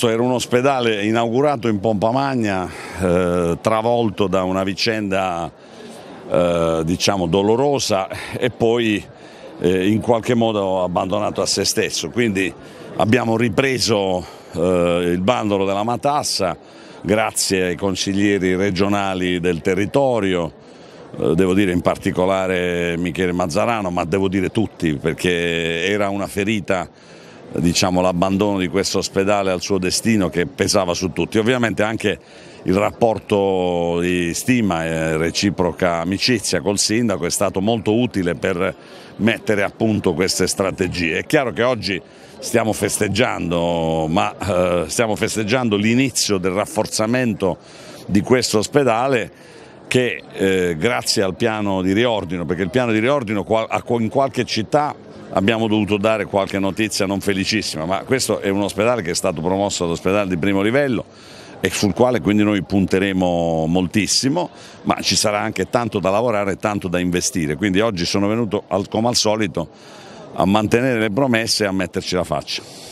Questo era un ospedale inaugurato in pompa magna, eh, travolto da una vicenda eh, diciamo dolorosa e poi eh, in qualche modo abbandonato a se stesso. Quindi abbiamo ripreso eh, il bandolo della matassa grazie ai consiglieri regionali del territorio, eh, devo dire in particolare Michele Mazzarano, ma devo dire tutti perché era una ferita diciamo, l'abbandono di questo ospedale al suo destino che pesava su tutti. Ovviamente anche il rapporto di stima e reciproca amicizia col sindaco è stato molto utile per mettere a punto queste strategie. È chiaro che oggi stiamo festeggiando, ma eh, stiamo festeggiando l'inizio del rafforzamento di questo ospedale che eh, grazie al piano di riordino, perché il piano di riordino in qualche città abbiamo dovuto dare qualche notizia non felicissima, ma questo è un ospedale che è stato promosso ad ospedale di primo livello e sul quale quindi noi punteremo moltissimo, ma ci sarà anche tanto da lavorare e tanto da investire, quindi oggi sono venuto come al solito a mantenere le promesse e a metterci la faccia.